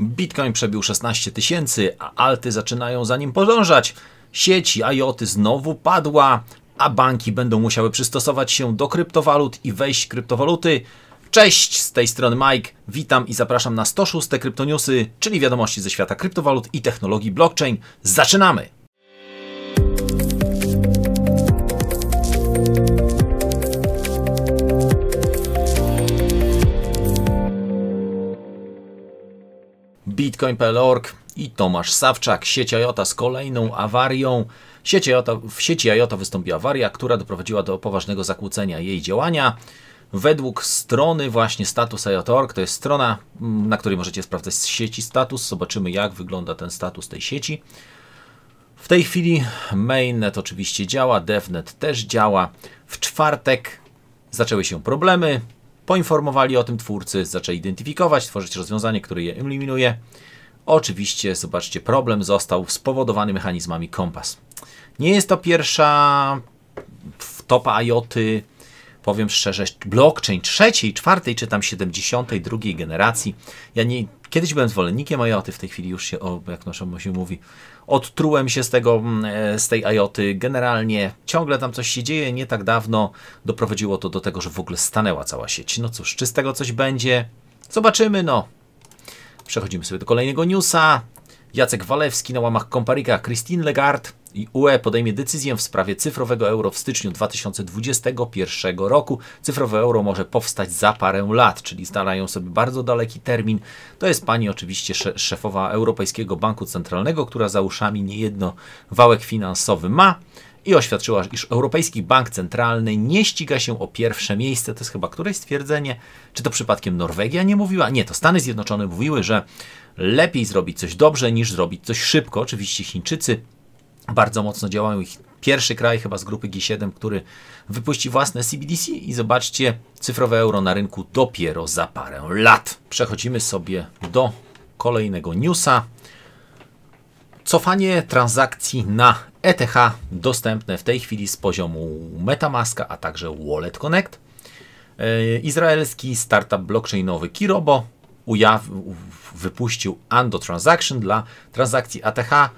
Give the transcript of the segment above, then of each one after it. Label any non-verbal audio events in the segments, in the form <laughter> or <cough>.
Bitcoin przebił 16 tysięcy, a alty zaczynają za nim podążać. Sieć IOTY znowu padła, a banki będą musiały przystosować się do kryptowalut i wejść kryptowaluty. Cześć, z tej strony Mike, witam i zapraszam na 106 Kryptoniusy, czyli wiadomości ze świata kryptowalut i technologii blockchain. Zaczynamy! Bitcoin.org i Tomasz Sawczak. Sieć IOTA z kolejną awarią. Sieci IOTA, w sieci IOTA wystąpiła awaria, która doprowadziła do poważnego zakłócenia jej działania. Według strony właśnie status IOTA.org, to jest strona, mm, na której możecie sprawdzać sieci status. Zobaczymy jak wygląda ten status tej sieci. W tej chwili mainnet oczywiście działa, devnet też działa. W czwartek zaczęły się problemy, Poinformowali o tym twórcy, zaczęli identyfikować, tworzyć rozwiązanie, które je eliminuje. Oczywiście, zobaczcie, problem został spowodowany mechanizmami kompas. Nie jest to pierwsza wtopa IOTY, powiem szczerze, blockchain trzeciej, czwartej czy tam 72 generacji. Ja nie, Kiedyś byłem zwolennikiem IOTY, w tej chwili już się, o, jak noszą się mówi, odtrułem się z tego, mm, e, z tej IOTY. Generalnie ciągle tam coś się dzieje, nie tak dawno doprowadziło to do tego, że w ogóle stanęła cała sieć. No cóż, czy z tego coś będzie? Zobaczymy, no. Przechodzimy sobie do kolejnego newsa. Jacek Walewski na łamach Komparika, Christine Legard i UE podejmie decyzję w sprawie cyfrowego euro w styczniu 2021 roku. Cyfrowe euro może powstać za parę lat, czyli starają sobie bardzo daleki termin. To jest pani oczywiście szefowa Europejskiego Banku Centralnego, która za uszami niejedno wałek finansowy ma i oświadczyła, iż Europejski Bank Centralny nie ściga się o pierwsze miejsce. To jest chyba któreś stwierdzenie. Czy to przypadkiem Norwegia nie mówiła? Nie, to Stany Zjednoczone mówiły, że lepiej zrobić coś dobrze niż zrobić coś szybko. Oczywiście Chińczycy bardzo mocno działają. Ich pierwszy kraj chyba z grupy G7, który wypuści własne CBDC i zobaczcie cyfrowe euro na rynku dopiero za parę lat. Przechodzimy sobie do kolejnego newsa. Cofanie transakcji na ETH dostępne w tej chwili z poziomu Metamaska, a także Wallet Connect. E, izraelski startup blockchainowy Kirobo wypuścił Ando Transaction dla transakcji ATH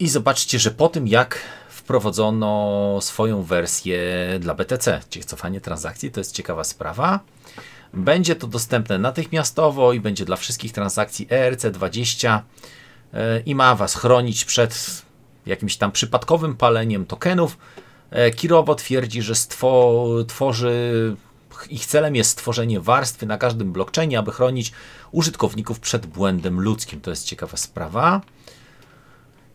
i zobaczcie, że po tym jak wprowadzono swoją wersję dla BTC, czyli cofanie transakcji, to jest ciekawa sprawa. Będzie to dostępne natychmiastowo i będzie dla wszystkich transakcji ERC20 e, i ma Was chronić przed jakimś tam przypadkowym paleniem tokenów. E, Kirobo twierdzi, że tworzy ich celem jest stworzenie warstwy na każdym blockchainie, aby chronić użytkowników przed błędem ludzkim. To jest ciekawa sprawa.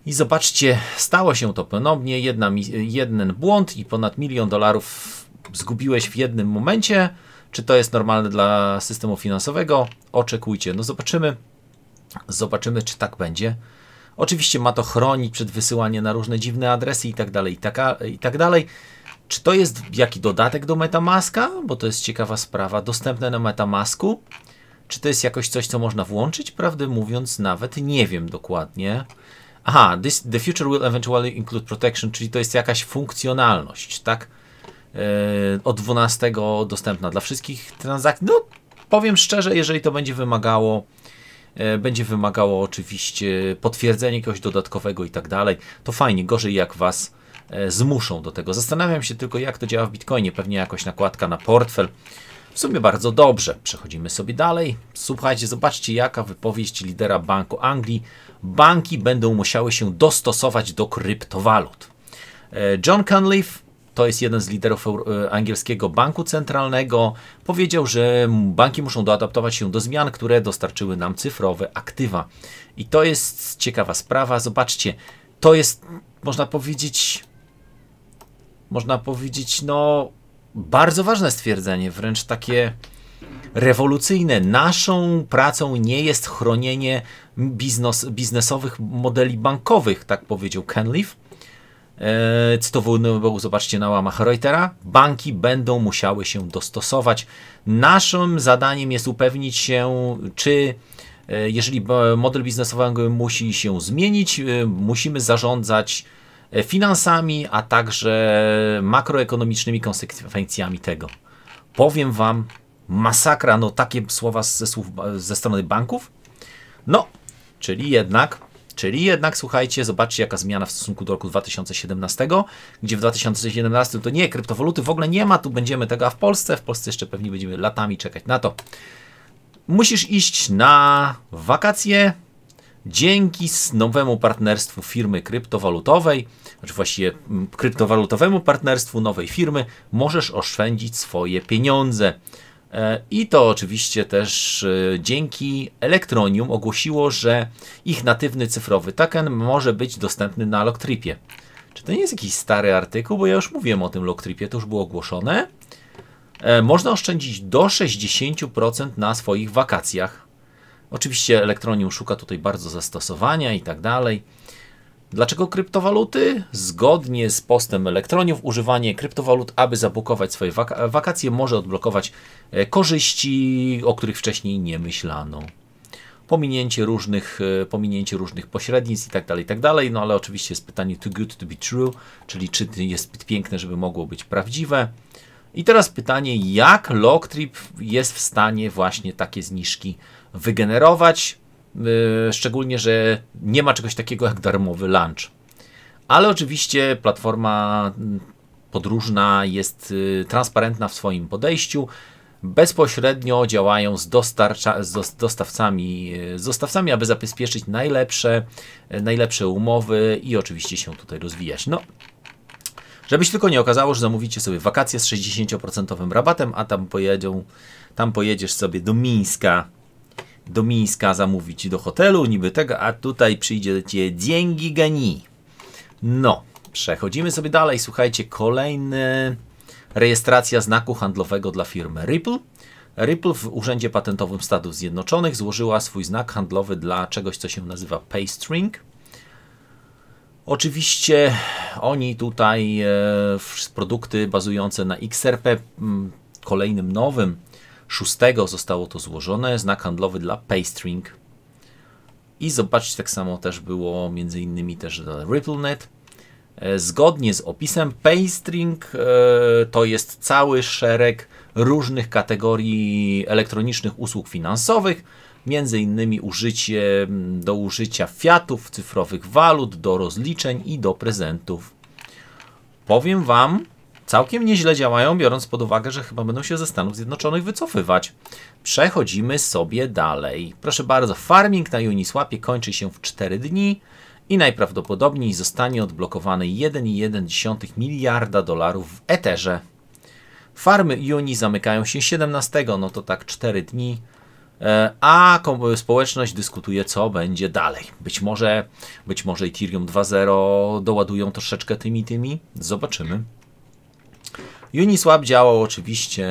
I zobaczcie, stało się to ponownie. Jedna, jeden błąd i ponad milion dolarów zgubiłeś w jednym momencie. Czy to jest normalne dla systemu finansowego? Oczekujcie. No zobaczymy. Zobaczymy, czy tak będzie. Oczywiście ma to chronić przed wysyłaniem na różne dziwne adresy i tak dalej, i tak, i tak dalej. Czy to jest jakiś dodatek do MetaMaska? Bo to jest ciekawa sprawa. Dostępne na MetaMasku? Czy to jest jakoś coś, co można włączyć? Prawdę mówiąc, nawet nie wiem dokładnie. Aha, this, the future will eventually include protection, czyli to jest jakaś funkcjonalność, tak? Yy, od 12 dostępna dla wszystkich transakcji. No, powiem szczerze, jeżeli to będzie wymagało, yy, będzie wymagało oczywiście potwierdzenia jakiegoś dodatkowego i tak dalej, to fajnie, gorzej jak was yy, zmuszą do tego. Zastanawiam się tylko, jak to działa w Bitcoinie. Pewnie jakoś nakładka na portfel w sumie bardzo dobrze. Przechodzimy sobie dalej. Słuchajcie, zobaczcie jaka wypowiedź lidera Banku Anglii. Banki będą musiały się dostosować do kryptowalut. E, John Cunliffe to jest jeden z liderów e, angielskiego banku centralnego, powiedział, że banki muszą doadaptować się do zmian, które dostarczyły nam cyfrowe aktywa. I to jest ciekawa sprawa. Zobaczcie, to jest, można powiedzieć, można powiedzieć, no, bardzo ważne stwierdzenie, wręcz takie rewolucyjne. Naszą pracą nie jest chronienie biznes, biznesowych modeli bankowych, tak powiedział Kenleaf. Eee, cytowany był, zobaczcie, na łamach Reutera. Banki będą musiały się dostosować. Naszym zadaniem jest upewnić się, czy e, jeżeli e, model biznesowy musi się zmienić, e, musimy zarządzać E, finansami, a także makroekonomicznymi konsekwencjami tego. Powiem Wam, masakra, no takie słowa ze, słów, ze strony banków. No, czyli jednak, czyli jednak, słuchajcie, zobaczcie jaka zmiana w stosunku do roku 2017, gdzie w 2017 to nie, kryptowaluty w ogóle nie ma, tu będziemy tego, a w Polsce, w Polsce jeszcze pewnie będziemy latami czekać na to. Musisz iść na wakacje, dzięki nowemu partnerstwu firmy kryptowalutowej, znaczy właściwie kryptowalutowemu partnerstwu nowej firmy, możesz oszczędzić swoje pieniądze. E, I to oczywiście też e, dzięki Elektronium ogłosiło, że ich natywny cyfrowy token może być dostępny na Locktripie. Czy to nie jest jakiś stary artykuł? Bo ja już mówiłem o tym Locktripie, to już było ogłoszone. E, można oszczędzić do 60% na swoich wakacjach. Oczywiście Elektronium szuka tutaj bardzo zastosowania i tak dalej. Dlaczego kryptowaluty? Zgodnie z postem elektroniów, używanie kryptowalut, aby zablokować swoje wakacje, może odblokować e, korzyści, o których wcześniej nie myślano. Pominięcie różnych, e, pominięcie różnych pośrednictw i tak dalej, i tak dalej. No ale oczywiście jest pytanie too good to be true, czyli czy jest zbyt piękne, żeby mogło być prawdziwe. I teraz pytanie, jak LogTrip jest w stanie właśnie takie zniżki wygenerować, y, szczególnie, że nie ma czegoś takiego jak darmowy lunch. Ale oczywiście platforma mm, podróżna jest y, transparentna w swoim podejściu. Bezpośrednio działają z, dostarcza, z dostawcami, y, z dostawcami, aby zabezpieczyć najlepsze, najlepsze umowy i oczywiście się tutaj rozwijać. No, żeby się tylko nie okazało, że zamówicie sobie wakacje z 60% rabatem, a tam tam pojedziesz sobie do Mińska do Mińska zamówić do hotelu, niby tego, a tutaj przyjdzie cię dzięki gani. No, przechodzimy sobie dalej. Słuchajcie, kolejny rejestracja znaku handlowego dla firmy Ripple. Ripple w Urzędzie Patentowym Stanów Zjednoczonych złożyła swój znak handlowy dla czegoś, co się nazywa PayString. Oczywiście oni tutaj e, produkty bazujące na XRP, mm, kolejnym nowym 6 zostało to złożone, znak handlowy dla Paystring. I zobaczcie, tak samo też było między innymi też dla RippleNet. E, zgodnie z opisem, Paystring e, to jest cały szereg różnych kategorii elektronicznych usług finansowych, między innymi użycie, do użycia fiatów, cyfrowych walut, do rozliczeń i do prezentów. Powiem Wam, całkiem nieźle działają, biorąc pod uwagę, że chyba będą się ze Stanów Zjednoczonych wycofywać. Przechodzimy sobie dalej. Proszę bardzo, farming na Uniswapie kończy się w 4 dni i najprawdopodobniej zostanie odblokowany 1,1 miliarda dolarów w etherze. Farmy Uni zamykają się 17, no to tak 4 dni, e, a społeczność dyskutuje, co będzie dalej. Być może, być może Ethereum 2.0 doładują troszeczkę tymi, tymi. Zobaczymy. Uniswap działał oczywiście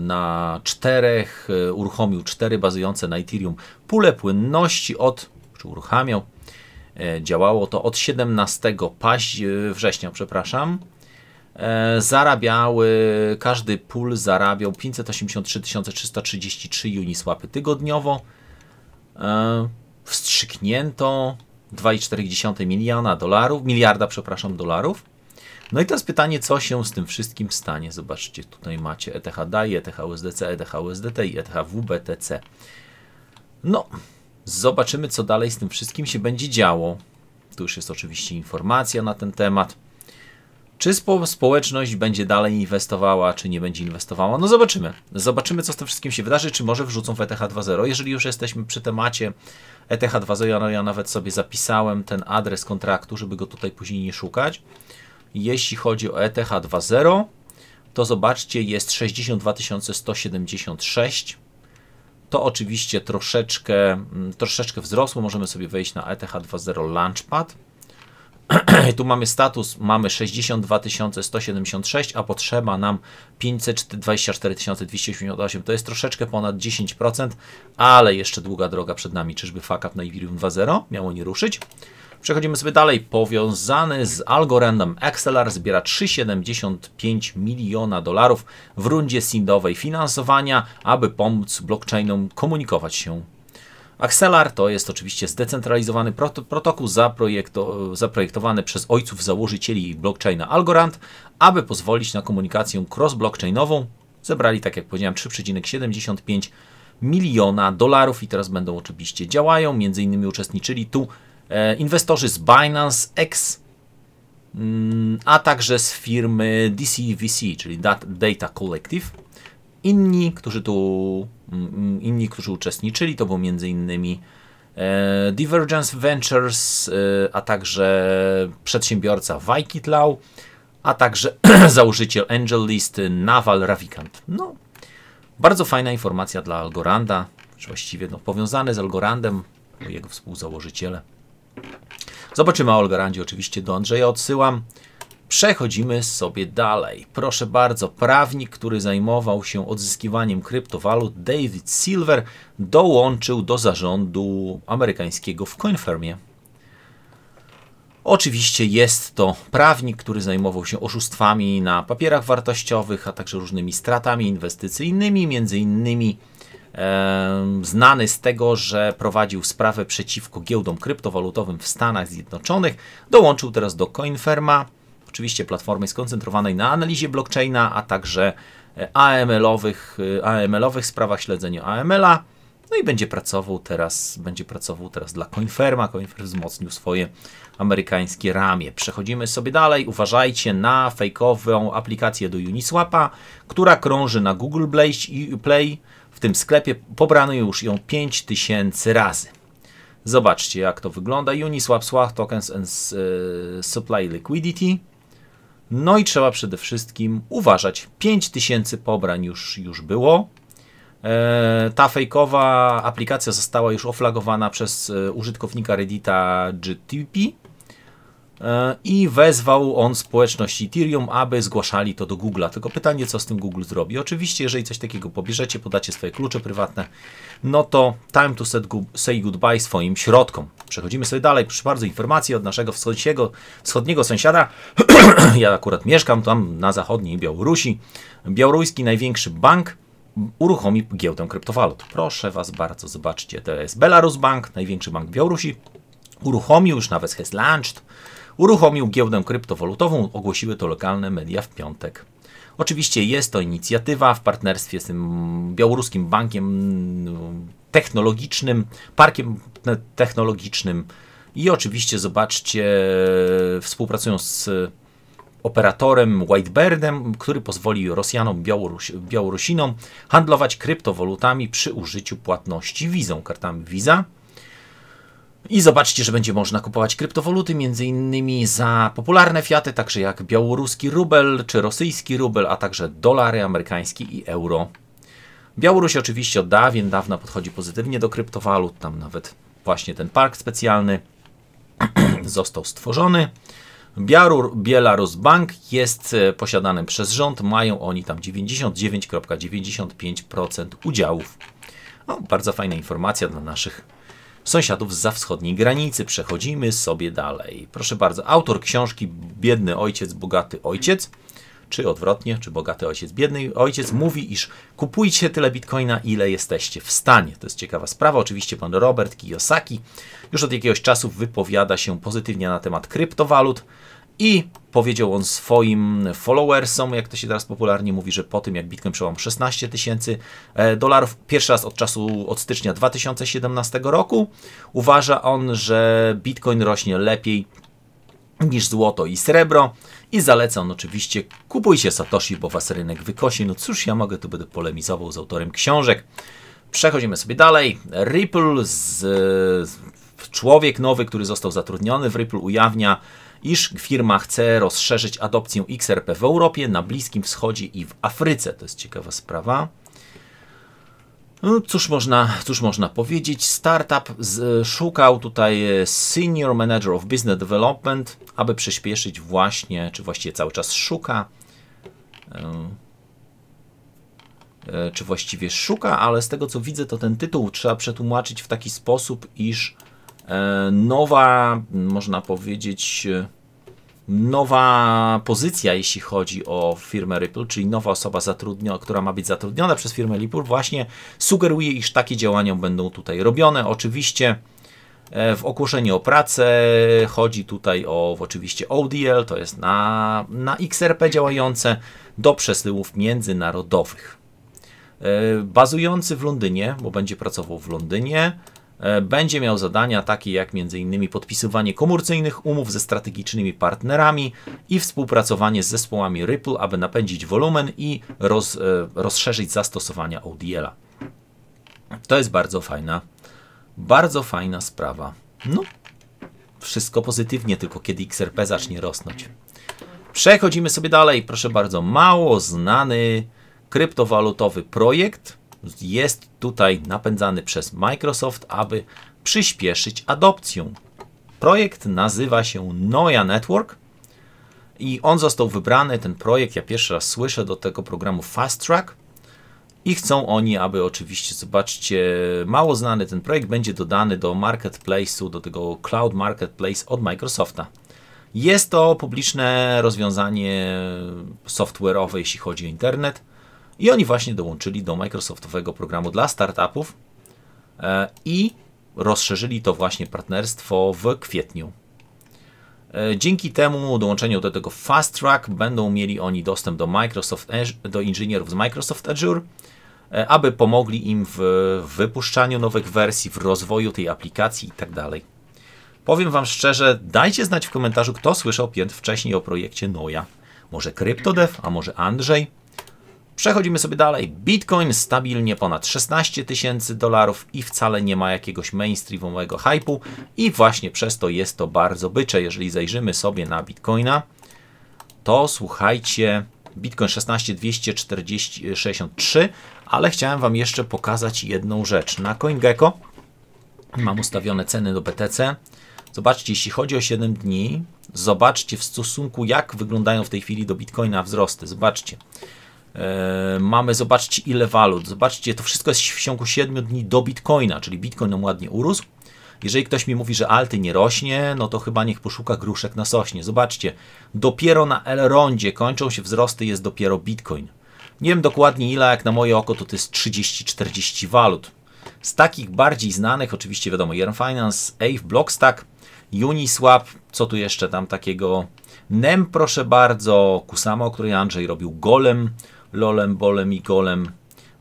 na czterech, e, uruchomił cztery bazujące na Ethereum pule płynności od, czy uruchamiał, e, działało to od 17 paź, e, września, przepraszam. Zarabiały, każdy pól zarabiał 583 333 Uniswapy tygodniowo. Wstrzyknięto 2,4 miliona dolarów, miliarda, przepraszam, dolarów. No i teraz pytanie, co się z tym wszystkim stanie? Zobaczcie, tutaj macie ETH DAI, ETH USDC, ETH USDT i ETH WBTC. No, zobaczymy, co dalej z tym wszystkim się będzie działo. Tu już jest oczywiście informacja na ten temat. Czy spo społeczność będzie dalej inwestowała, czy nie będzie inwestowała? No zobaczymy. Zobaczymy, co z tym wszystkim się wydarzy, czy może wrzucą w ETH 2.0. Jeżeli już jesteśmy przy temacie ETH 2.0, no ja nawet sobie zapisałem ten adres kontraktu, żeby go tutaj później nie szukać. Jeśli chodzi o ETH 2.0, to zobaczcie, jest 62 176. To oczywiście troszeczkę, mm, troszeczkę wzrosło. Możemy sobie wejść na ETH 2.0 Launchpad. <clears throat> tu mamy status, mamy 62 176, a potrzeba nam 524 288. To jest troszeczkę ponad 10%, ale jeszcze długa droga przed nami. Czyżby Fakat na Ethereum 2.0 miało nie ruszyć? Przechodzimy sobie dalej. Powiązany z Algorandem. Excelar zbiera 3,75 miliona dolarów w rundzie sindowej finansowania, aby pomóc blockchainom komunikować się. Axelar to jest oczywiście zdecentralizowany protokół zaprojektowany przez ojców założycieli blockchaina Algorand, aby pozwolić na komunikację cross-blockchainową. Zebrali, tak jak powiedziałem, 3,75 miliona dolarów i teraz będą oczywiście działają. Między innymi uczestniczyli tu E, inwestorzy z Binance X, mm, a także z firmy DCVC, czyli Data Collective. Inni, którzy tu mm, mm, inni, którzy uczestniczyli, to był m.in. E, Divergence Ventures, e, a także przedsiębiorca Waikitlau, a także <clears throat> założyciel Angel List Nawal Ravikant. No, bardzo fajna informacja dla Algoranda, czy właściwie no, powiązane z Algorandem, jego współzałożyciele. Zobaczymy, Olga Randzi oczywiście do Andrzeja odsyłam. Przechodzimy sobie dalej. Proszę bardzo, prawnik, który zajmował się odzyskiwaniem kryptowalut, David Silver, dołączył do zarządu amerykańskiego w CoinFirmie. Oczywiście jest to prawnik, który zajmował się oszustwami na papierach wartościowych, a także różnymi stratami inwestycyjnymi, między innymi znany z tego, że prowadził sprawę przeciwko giełdom kryptowalutowym w Stanach Zjednoczonych. Dołączył teraz do Coinferma, oczywiście platformy skoncentrowanej na analizie blockchaina, a także e, AML-owych, e, aml sprawach śledzenia AML-a. No i będzie pracował teraz, będzie pracował teraz dla Coinferma, Coinferma wzmocnił swoje amerykańskie ramię. Przechodzimy sobie dalej. Uważajcie na fejkową aplikację do Uniswapa, która krąży na Google Play w tym sklepie pobrano już ją 5000 razy. Zobaczcie, jak to wygląda. Uniswap Swap Tokens and e, Supply Liquidity. No i trzeba przede wszystkim uważać. 5000 pobrań już, już było. E, ta fejkowa aplikacja została już oflagowana przez e, użytkownika Reddita GTP E, I wezwał on społeczność Ethereum, aby zgłaszali to do Google'a. Tylko pytanie, co z tym Google zrobi. Oczywiście, jeżeli coś takiego pobierzecie, podacie swoje klucze prywatne, no to time to say goodbye swoim środkom. Przechodzimy sobie dalej. Proszę bardzo, informacje od naszego wschodniego, wschodniego sąsiada. <clears throat> ja akurat mieszkam tam na zachodniej Białorusi. Białoruski największy bank uruchomi giełdę kryptowalut. Proszę Was bardzo, zobaczcie. To jest Belarus Bank, największy bank Białorusi. Uruchomił już nawet has launched uruchomił giełdę kryptowalutową, ogłosiły to lokalne media w piątek. Oczywiście jest to inicjatywa w partnerstwie z tym białoruskim bankiem mm, technologicznym, parkiem technologicznym i oczywiście zobaczcie, e, współpracują z operatorem Whitebirdem, który pozwoli Rosjanom, Białoruś, Białorusinom handlować kryptowalutami przy użyciu płatności wizą, kartami Visa. I zobaczcie, że będzie można kupować kryptowaluty między innymi za popularne fiaty, także jak białoruski rubel czy rosyjski rubel, a także dolary amerykański i euro. Białoruś oczywiście od dawien dawna podchodzi pozytywnie do kryptowalut, tam nawet właśnie ten park specjalny <clears throat> został stworzony. Biarur, Bielarus Bank jest e, posiadany przez rząd, mają oni tam 99,95% udziałów. No, bardzo fajna informacja dla naszych sąsiadów za wschodniej granicy. Przechodzimy sobie dalej. Proszę bardzo, autor książki Biedny ojciec, bogaty ojciec czy odwrotnie, czy bogaty ojciec, biedny ojciec mówi, iż kupujcie tyle bitcoina, ile jesteście w stanie. To jest ciekawa sprawa. Oczywiście pan Robert Kiyosaki już od jakiegoś czasu wypowiada się pozytywnie na temat kryptowalut. I powiedział on swoim followersom, jak to się teraz popularnie mówi, że po tym jak Bitcoin przełamał 16 tysięcy e, dolarów, pierwszy raz od czasu od stycznia 2017 roku, uważa on, że Bitcoin rośnie lepiej niż złoto i srebro i zaleca on oczywiście kupujcie Satoshi, bo was rynek wykosi. No cóż, ja mogę tu będę polemizował z autorem książek. Przechodzimy sobie dalej. Ripple z, z człowiek nowy, który został zatrudniony w Ripple ujawnia iż firma chce rozszerzyć adopcję XRP w Europie, na Bliskim Wschodzie i w Afryce. To jest ciekawa sprawa. No, cóż, można, cóż można powiedzieć? Startup z, szukał tutaj e, Senior Manager of Business Development, aby przyspieszyć właśnie, czy właściwie cały czas szuka, e, e, czy właściwie szuka, ale z tego co widzę, to ten tytuł trzeba przetłumaczyć w taki sposób, iż E, nowa, można powiedzieć, nowa pozycja, jeśli chodzi o firmę Ripple, czyli nowa osoba, zatrudniona, która ma być zatrudniona przez firmę Ripple, właśnie sugeruje, iż takie działania będą tutaj robione. Oczywiście e, w ogłoszeniu o pracę chodzi tutaj o oczywiście ODL, to jest na, na XRP działające do przesyłów międzynarodowych. E, bazujący w Londynie, bo będzie pracował w Londynie, E, będzie miał zadania takie jak m.in. podpisywanie komórcyjnych umów ze strategicznymi partnerami i współpracowanie z zespołami Ripple, aby napędzić wolumen i roz, e, rozszerzyć zastosowania ODL-a. To jest bardzo fajna, bardzo fajna sprawa. No, wszystko pozytywnie, tylko kiedy XRP zacznie rosnąć. Przechodzimy sobie dalej, proszę bardzo, mało znany kryptowalutowy projekt – jest tutaj napędzany przez Microsoft, aby przyspieszyć adopcję. Projekt nazywa się Noia Network i on został wybrany, ten projekt, ja pierwszy raz słyszę, do tego programu Fast Track i chcą oni, aby oczywiście, zobaczcie, mało znany ten projekt będzie dodany do marketplace'u, do tego cloud marketplace od Microsofta. Jest to publiczne rozwiązanie software'owe, jeśli chodzi o internet. I oni właśnie dołączyli do Microsoftowego programu dla startupów e, i rozszerzyli to właśnie partnerstwo w kwietniu. E, dzięki temu dołączeniu do tego Fast Track będą mieli oni dostęp do, Microsoft, do inżynierów z Microsoft Azure, e, aby pomogli im w wypuszczaniu nowych wersji, w rozwoju tej aplikacji itd. Tak Powiem Wam szczerze, dajcie znać w komentarzu, kto słyszał wcześniej o projekcie Noja. Może CryptoDev, a może Andrzej? Przechodzimy sobie dalej. Bitcoin stabilnie ponad 16 tysięcy dolarów i wcale nie ma jakiegoś mainstreamowego hypu i właśnie przez to jest to bardzo bycze. Jeżeli zajrzymy sobie na Bitcoina, to słuchajcie, Bitcoin 16263, e, ale chciałem Wam jeszcze pokazać jedną rzecz. Na CoinGecko mam ustawione ceny do BTC. Zobaczcie, jeśli chodzi o 7 dni, zobaczcie w stosunku jak wyglądają w tej chwili do Bitcoina wzrosty. Zobaczcie. E, mamy, zobaczcie ile walut, zobaczcie, to wszystko jest w ciągu 7 dni do Bitcoina, czyli Bitcoin nam ładnie urósł. Jeżeli ktoś mi mówi, że alty nie rośnie, no to chyba niech poszuka gruszek na sośnie. Zobaczcie, dopiero na Elrondzie kończą się wzrosty, jest dopiero Bitcoin. Nie wiem dokładnie ile, jak na moje oko to to jest 30-40 walut. Z takich bardziej znanych, oczywiście wiadomo, Yearn Finance, Ave, Blockstack, Uniswap, co tu jeszcze tam takiego, NEM proszę bardzo, Kusama, o której Andrzej robił, Golem, Lolem, Bolem i Golem.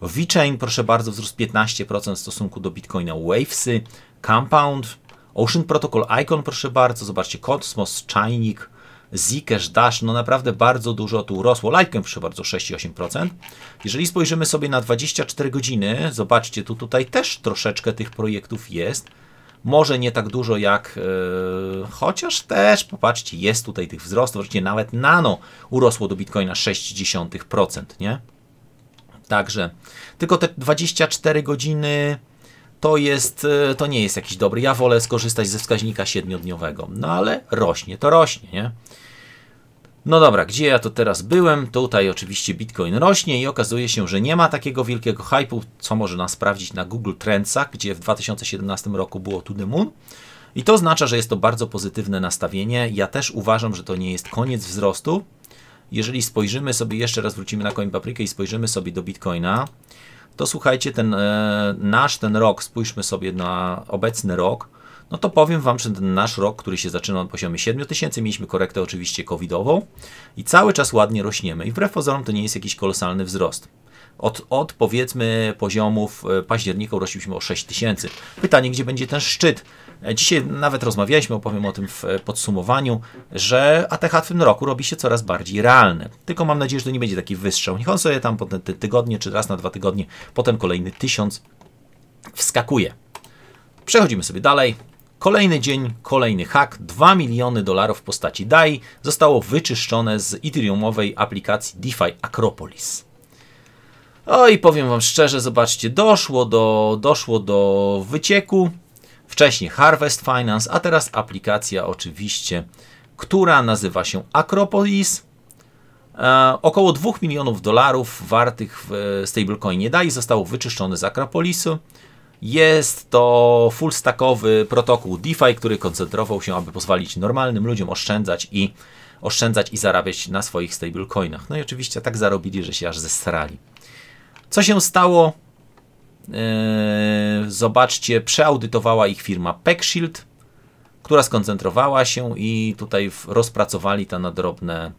VeChain, proszę bardzo, wzrósł 15% w stosunku do Bitcoina. Wavesy, Compound, Ocean Protocol Icon, proszę bardzo, zobaczcie, Kosmos, Czajnik, Zcash, Dash, no naprawdę bardzo dużo tu rosło. Litecoin, proszę bardzo, 6,8%. Jeżeli spojrzymy sobie na 24 godziny, zobaczcie, tu tutaj też troszeczkę tych projektów jest. Może nie tak dużo jak, e, chociaż też, popatrzcie, jest tutaj tych wzrostów, wreszcie nawet nano urosło do Bitcoina 0,6%, nie? Także, tylko te 24 godziny to jest, e, to nie jest jakiś dobry. Ja wolę skorzystać ze wskaźnika siedmiodniowego, no ale rośnie, to rośnie, nie? No dobra, gdzie ja to teraz byłem? Tutaj oczywiście Bitcoin rośnie i okazuje się, że nie ma takiego wielkiego hypu, co można sprawdzić na Google Trendsach, gdzie w 2017 roku było to the moon. I to oznacza, że jest to bardzo pozytywne nastawienie. Ja też uważam, że to nie jest koniec wzrostu. Jeżeli spojrzymy sobie, jeszcze raz wrócimy na Coin Paprykę i spojrzymy sobie do Bitcoina, to słuchajcie, ten e, nasz, ten rok, spójrzmy sobie na obecny rok, no to powiem Wam, że ten nasz rok, który się zaczyna od poziomy 7000, mieliśmy korektę oczywiście covidową i cały czas ładnie rośniemy i wbrew pozorom to nie jest jakiś kolosalny wzrost. Od, od powiedzmy poziomów e, października rośliśmy o 6000. Pytanie, gdzie będzie ten szczyt? E, dzisiaj nawet rozmawialiśmy, opowiem o tym w e, podsumowaniu, że ATH w tym roku robi się coraz bardziej realne. Tylko mam nadzieję, że to nie będzie taki wystrzał. Niech on sobie tam po te tygodnie, czy raz na dwa tygodnie, potem kolejny tysiąc wskakuje. Przechodzimy sobie dalej. Kolejny dzień, kolejny hak. 2 miliony dolarów w postaci DAI zostało wyczyszczone z Ethereumowej aplikacji DeFi Acropolis. O i powiem Wam szczerze, zobaczcie, doszło do, doszło do wycieku. Wcześniej Harvest Finance, a teraz aplikacja oczywiście, która nazywa się Acropolis. E, około 2 milionów dolarów wartych w stablecoinie DAI zostało wyczyszczone z Acropolisu. Jest to full stackowy protokół DeFi, który koncentrował się, aby pozwolić normalnym ludziom oszczędzać i oszczędzać i zarabiać na swoich stablecoinach. No i oczywiście tak zarobili, że się aż zestrali. Co się stało? Eee, zobaczcie, przeaudytowała ich firma PeckShield, która skoncentrowała się i tutaj rozpracowali to na drobne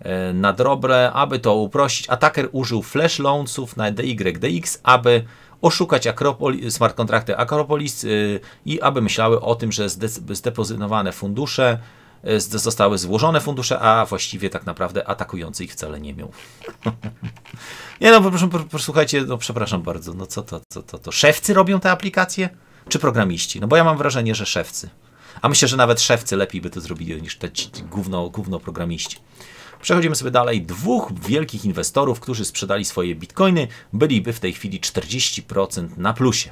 E, na drobre. Aby to uprościć, ataker użył flash loansów na DYDX, aby oszukać Akropoli, smart kontrakty Akropolis yy, i aby myślały o tym, że zdepozytowane fundusze yy, zostały złożone fundusze, a właściwie tak naprawdę atakujący ich wcale nie miał. <laughs> nie no, proszę, posłuchajcie, no przepraszam bardzo, no co to, co to, to szewcy robią te aplikacje? Czy programiści? No bo ja mam wrażenie, że szewcy. A myślę, że nawet szewcy lepiej by to zrobili niż te gówno, gówno programiści. Przechodzimy sobie dalej. Dwóch wielkich inwestorów, którzy sprzedali swoje bitcoiny, byliby w tej chwili 40% na plusie.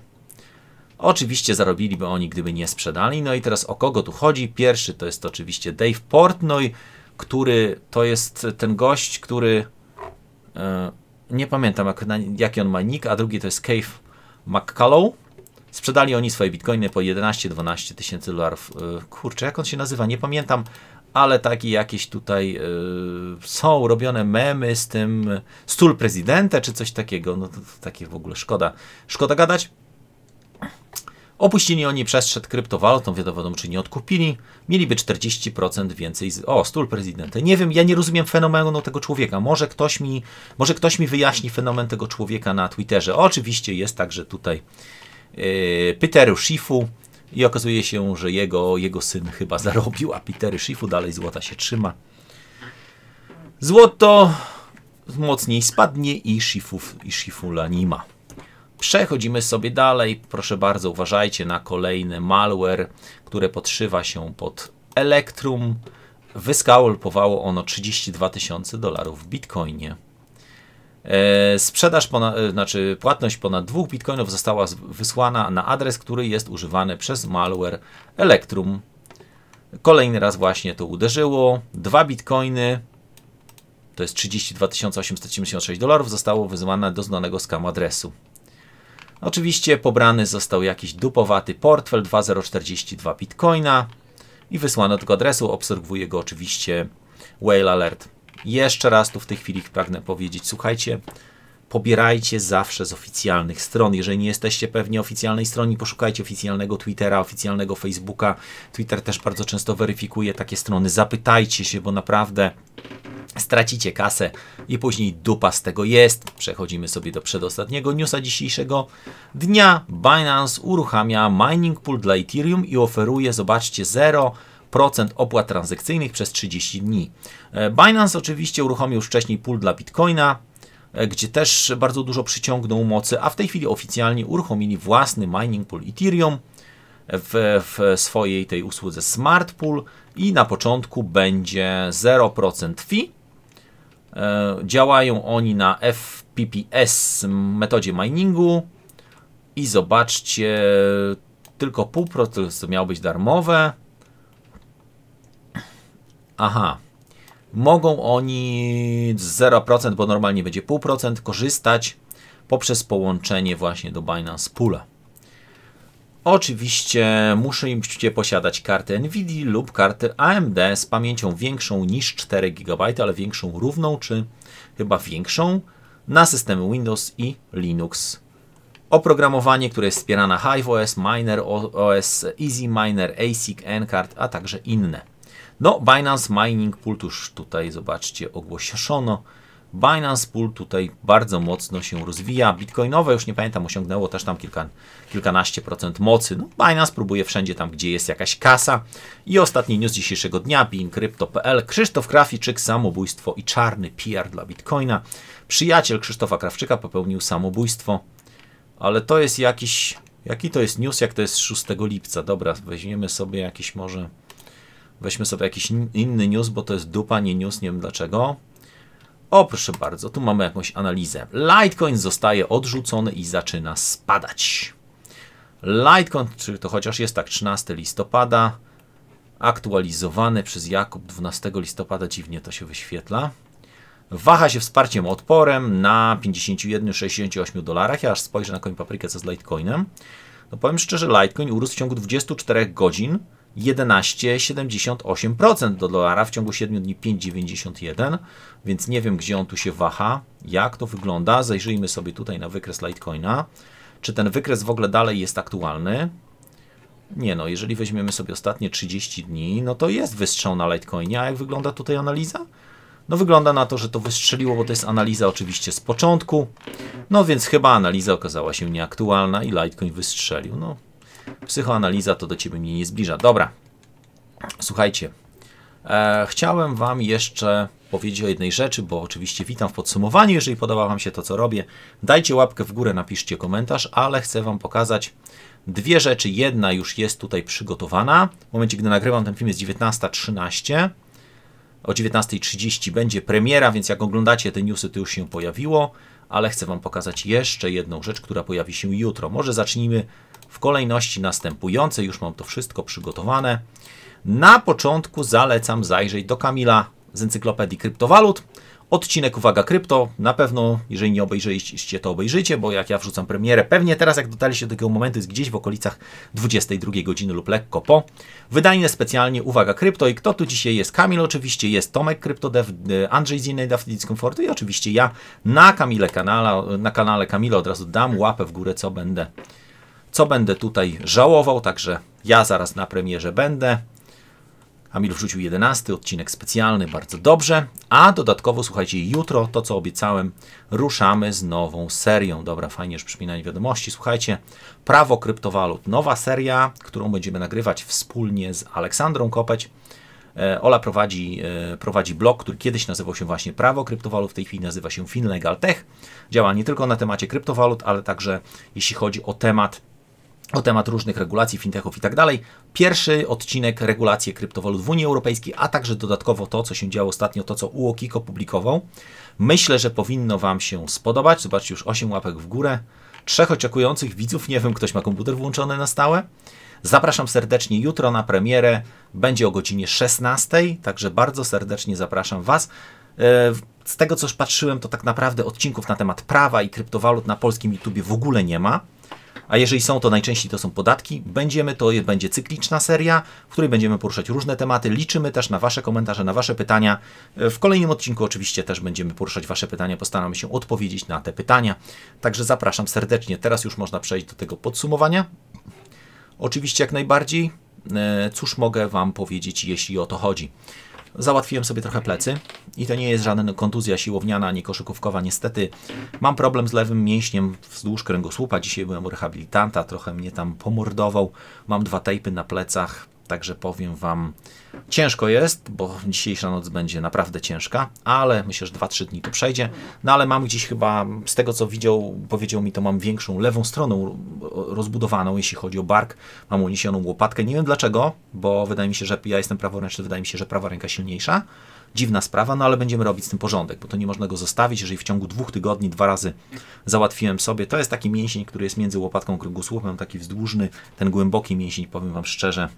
Oczywiście zarobiliby oni, gdyby nie sprzedali. No i teraz o kogo tu chodzi? Pierwszy to jest oczywiście Dave Portnoy, który to jest ten gość, który yy, nie pamiętam jak, na, jaki on ma nick, a drugi to jest Cave McCallow. Sprzedali oni swoje bitcoiny po 11-12 tysięcy dolarów. E, kurczę, jak on się nazywa? Nie pamiętam ale takie jakieś tutaj y, są robione memy z tym stul prezydenta czy coś takiego. No to, to takie w ogóle szkoda. Szkoda gadać. Opuścili oni przestrzeń kryptowalutą, wiadomo no, czy nie odkupili, mieliby 40% więcej. Z... O, stul prezydenta. Nie wiem, ja nie rozumiem fenomenu tego człowieka. Może ktoś, mi, może ktoś mi wyjaśni fenomen tego człowieka na Twitterze. Oczywiście jest także tutaj yy, Peteru Schifu, i okazuje się, że jego, jego syn chyba zarobił, a Pitery Shifu dalej złota się trzyma. Złoto mocniej spadnie i, Shifu i szifula nie ma. Przechodzimy sobie dalej. Proszę bardzo, uważajcie na kolejny malware, które podszywa się pod Electrum. Wyskałpowało ono 32 tysiące dolarów w bitcoinie. E, sprzedaż, ponad, e, znaczy płatność ponad dwóch bitcoinów została wysłana na adres, który jest używany przez malware Electrum. Kolejny raz właśnie to uderzyło. Dwa bitcoiny, to jest 32 876 dolarów, zostało wysłane do znanego skam adresu. Oczywiście pobrany został jakiś dupowaty portfel 2042 bitcoina i wysłano tego adresu. Obserwuje go oczywiście Whale Alert. Jeszcze raz tu w tej chwili pragnę powiedzieć, słuchajcie, pobierajcie zawsze z oficjalnych stron. Jeżeli nie jesteście pewni oficjalnej strony, poszukajcie oficjalnego Twittera, oficjalnego Facebooka. Twitter też bardzo często weryfikuje takie strony. Zapytajcie się, bo naprawdę stracicie kasę i później dupa z tego jest. Przechodzimy sobie do przedostatniego newsa dzisiejszego dnia. Binance uruchamia mining pool dla Ethereum i oferuje, zobaczcie, 0 procent opłat transakcyjnych przez 30 dni. E, Binance oczywiście uruchomił już wcześniej pool dla Bitcoina, e, gdzie też bardzo dużo przyciągnął mocy, a w tej chwili oficjalnie uruchomili własny mining pool Ethereum e, w, w swojej tej usłudze Smart Pool i na początku będzie 0% fee. Działają oni na FPPS metodzie miningu i zobaczcie, tylko pół procent miało być darmowe. Aha. Mogą oni z 0%, bo normalnie będzie 0,5%, korzystać poprzez połączenie właśnie do Binance Poola. Oczywiście muszę im posiadać kartę NVIDIA lub kartę AMD z pamięcią większą niż 4 GB, ale większą równą, czy chyba większą, na systemy Windows i Linux. Oprogramowanie, które jest wspierane HiveOS, MinerOS, EasyMiner, ASIC, Card, a także inne. No, Binance Mining Pool, tuż tutaj zobaczcie, ogłoszono. Binance Pool tutaj bardzo mocno się rozwija. Bitcoinowe już nie pamiętam, osiągnęło też tam kilka, kilkanaście procent mocy. No, Binance próbuje wszędzie tam, gdzie jest jakaś kasa. I ostatni news dzisiejszego dnia, pinkrypto.pl. Krzysztof Krawczyk samobójstwo i czarny PR dla Bitcoina. Przyjaciel Krzysztofa Krawczyka popełnił samobójstwo. Ale to jest jakiś... Jaki to jest news, jak to jest 6 lipca? Dobra, weźmiemy sobie jakiś może... Weźmy sobie jakiś inny news, bo to jest dupa, nie news, nie wiem dlaczego. O, proszę bardzo, tu mamy jakąś analizę. Litecoin zostaje odrzucony i zaczyna spadać. Litecoin, czy to chociaż jest tak, 13 listopada, aktualizowany przez Jakub 12 listopada, dziwnie to się wyświetla. Waha się wsparciem odporem na 51-68 dolarach. Ja aż spojrzę na koń paprykę, co z Litecoinem. No powiem szczerze, Litecoin urósł w ciągu 24 godzin 11,78% do dolara w ciągu 7 dni 5,91, więc nie wiem gdzie on tu się waha, jak to wygląda. Zajrzyjmy sobie tutaj na wykres Litecoina. Czy ten wykres w ogóle dalej jest aktualny? Nie no, jeżeli weźmiemy sobie ostatnie 30 dni, no to jest wystrzał na Litecoinie, a jak wygląda tutaj analiza? No wygląda na to, że to wystrzeliło, bo to jest analiza oczywiście z początku, no więc chyba analiza okazała się nieaktualna i Litecoin wystrzelił. No Psychoanaliza to do ciebie mnie nie zbliża. Dobra, słuchajcie. E, chciałem Wam jeszcze powiedzieć o jednej rzeczy, bo oczywiście witam w podsumowaniu. Jeżeli podoba Wam się to, co robię, dajcie łapkę w górę, napiszcie komentarz, ale chcę Wam pokazać dwie rzeczy. Jedna już jest tutaj przygotowana. W momencie, gdy nagrywam ten film jest 19.13. O 19.30 będzie premiera, więc jak oglądacie te newsy, to już się pojawiło. Ale chcę Wam pokazać jeszcze jedną rzecz, która pojawi się jutro. Może zacznijmy w kolejności następującej. Już mam to wszystko przygotowane. Na początku zalecam zajrzeć do Kamila z encyklopedii kryptowalut. Odcinek Uwaga Krypto. Na pewno, jeżeli nie obejrzyjcie, to obejrzyjcie, bo jak ja wrzucam premierę, pewnie teraz, jak dotarliście do takiego momentu, jest gdzieś w okolicach 22 godziny lub lekko po. Wydajne specjalnie Uwaga Krypto. I kto tu dzisiaj jest? Kamil oczywiście, jest Tomek Kryptodev, e, Andrzej Zinej, Dawid Komfortu i oczywiście ja na Kamile na kanale Kamila od razu dam łapę w górę, co będę co będę tutaj żałował, także ja zaraz na premierze będę. Amil wrzucił 11 odcinek specjalny, bardzo dobrze. A dodatkowo, słuchajcie, jutro, to co obiecałem, ruszamy z nową serią. Dobra, fajnie, że przypominanie wiadomości. Słuchajcie, prawo kryptowalut, nowa seria, którą będziemy nagrywać wspólnie z Aleksandrą Kopeć. E, Ola prowadzi, e, prowadzi blog, który kiedyś nazywał się właśnie Prawo Kryptowalut, w tej chwili nazywa się FinLegal Tech. Działa nie tylko na temacie kryptowalut, ale także jeśli chodzi o temat o temat różnych regulacji, fintechów i tak dalej. Pierwszy odcinek regulacje kryptowalut w Unii Europejskiej, a także dodatkowo to, co się działo ostatnio, to co UOKiK opublikował. Myślę, że powinno Wam się spodobać. Zobaczcie, już 8 łapek w górę. Trzech oczekujących widzów, nie wiem, ktoś ma komputer włączony na stałe. Zapraszam serdecznie jutro na premierę, będzie o godzinie 16, także bardzo serdecznie zapraszam Was. E, z tego, co patrzyłem, to tak naprawdę odcinków na temat prawa i kryptowalut na polskim YouTube w ogóle nie ma a jeżeli są, to najczęściej to są podatki. Będziemy, to będzie cykliczna seria, w której będziemy poruszać różne tematy. Liczymy też na Wasze komentarze, na Wasze pytania. E, w kolejnym odcinku oczywiście też będziemy poruszać Wasze pytania, postaramy się odpowiedzieć na te pytania. Także zapraszam serdecznie. Teraz już można przejść do tego podsumowania. Oczywiście jak najbardziej. E, cóż mogę Wam powiedzieć, jeśli o to chodzi? Załatwiłem sobie trochę plecy i to nie jest żadna kontuzja siłowniana ani koszykówkowa. Niestety mam problem z lewym mięśniem wzdłuż kręgosłupa. Dzisiaj byłem u rehabilitanta, trochę mnie tam pomordował. Mam dwa tejpy na plecach, Także powiem Wam, ciężko jest, bo dzisiejsza noc będzie naprawdę ciężka, ale myślę, że 2-3 dni to przejdzie. No ale mam gdzieś chyba, z tego co widział, powiedział mi, to mam większą lewą stronę rozbudowaną, jeśli chodzi o bark. Mam uniesioną łopatkę. Nie wiem dlaczego, bo wydaje mi się, że ja jestem praworęczny, wydaje mi się, że prawa ręka silniejsza. Dziwna sprawa, no ale będziemy robić z tym porządek, bo to nie można go zostawić, jeżeli w ciągu dwóch tygodni dwa razy załatwiłem sobie. To jest taki mięsień, który jest między łopatką kręgosłupem, taki wzdłużny, ten głęboki mięsień, powiem Wam szczerze,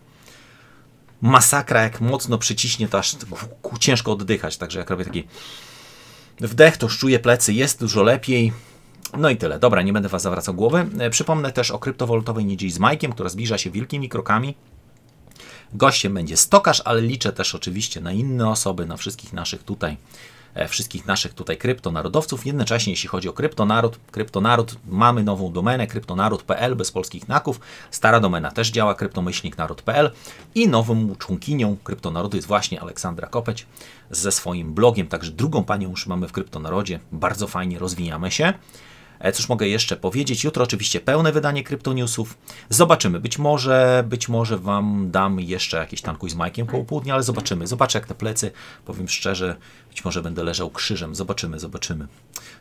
masakra, jak mocno przyciśnie, to aż ciężko oddychać. Także jak robię taki wdech, to szczuję plecy, jest dużo lepiej. No i tyle. Dobra, nie będę Was zawracał głowy. E, przypomnę też o kryptowolutowej niedzieli z Majkiem, która zbliża się wielkimi krokami. Gościem będzie Stokarz, ale liczę też oczywiście na inne osoby, na wszystkich naszych tutaj E, wszystkich naszych tutaj kryptonarodowców. Jednocześnie, jeśli chodzi o kryptonaród, kryptonaród mamy nową domenę kryptonaród.pl bez polskich znaków. Stara domena też działa kryptomyślniknarod.pl i nową członkinią kryptonarodu jest właśnie Aleksandra Kopeć ze swoim blogiem. Także drugą panią już mamy w kryptonarodzie. Bardzo fajnie rozwijamy się. E, cóż mogę jeszcze powiedzieć? Jutro oczywiście pełne wydanie Kryptoniusów. Zobaczymy. Być może, być może Wam dam jeszcze jakiś tankuj z Majkiem po tak. południu, ale zobaczymy. Zobaczę jak te plecy. Powiem szczerze, być może będę leżał krzyżem. Zobaczymy, zobaczymy.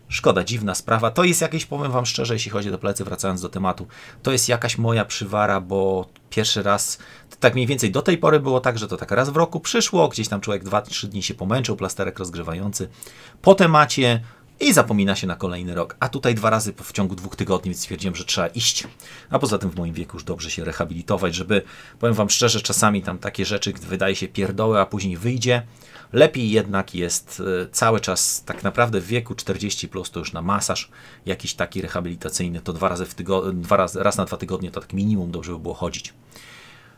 Szkoda, dziwna sprawa. To jest jakieś, powiem Wam szczerze, jeśli chodzi o plecy, wracając do tematu, to jest jakaś moja przywara, bo pierwszy raz, tak mniej więcej do tej pory było tak, że to tak raz w roku przyszło, gdzieś tam człowiek 2-3 dni się pomęczył, plasterek rozgrzewający. Po temacie i zapomina się na kolejny rok. A tutaj dwa razy w ciągu dwóch tygodni, stwierdziłem, że trzeba iść. A poza tym w moim wieku już dobrze się rehabilitować, żeby, powiem Wam szczerze, czasami tam takie rzeczy wydaje się pierdoły, a później wyjdzie. Lepiej jednak jest e, cały czas, tak naprawdę w wieku 40 plus, to już na masaż jakiś taki rehabilitacyjny, to dwa razy w tygodniu, dwa raz, raz na dwa tygodnie to tak minimum dobrze by było chodzić.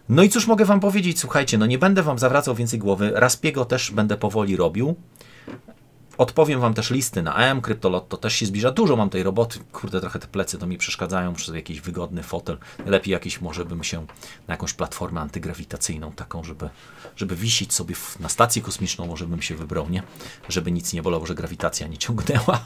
No i cóż mogę Wam powiedzieć? Słuchajcie, no nie będę Wam zawracał więcej głowy. Raspiego też będę powoli robił. Odpowiem Wam też listy na M, Kryptolot to też się zbliża. Dużo mam tej roboty, kurde, trochę te plecy to mi przeszkadzają, przez jakiś wygodny fotel. Lepiej jakiś może bym się na jakąś platformę antygrawitacyjną taką, żeby, żeby wisić sobie w, na stację kosmiczną, może bym się wybrał, nie? Żeby nic nie bolało, że grawitacja nie ciągnęła.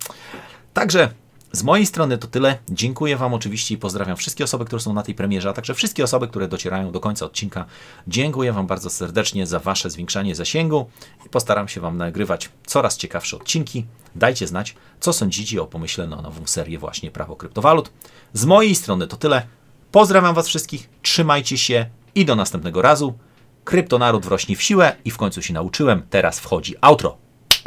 <laughs> Także z mojej strony to tyle. Dziękuję Wam oczywiście i pozdrawiam wszystkie osoby, które są na tej premierze, a także wszystkie osoby, które docierają do końca odcinka. Dziękuję Wam bardzo serdecznie za Wasze zwiększanie zasięgu i postaram się Wam nagrywać coraz ciekawsze odcinki. Dajcie znać, co sądzicie o pomyśle na nową serię właśnie Prawo Kryptowalut. Z mojej strony to tyle. Pozdrawiam Was wszystkich, trzymajcie się i do następnego razu. Kryptonaród wrośnie w siłę i w końcu się nauczyłem. Teraz wchodzi outro.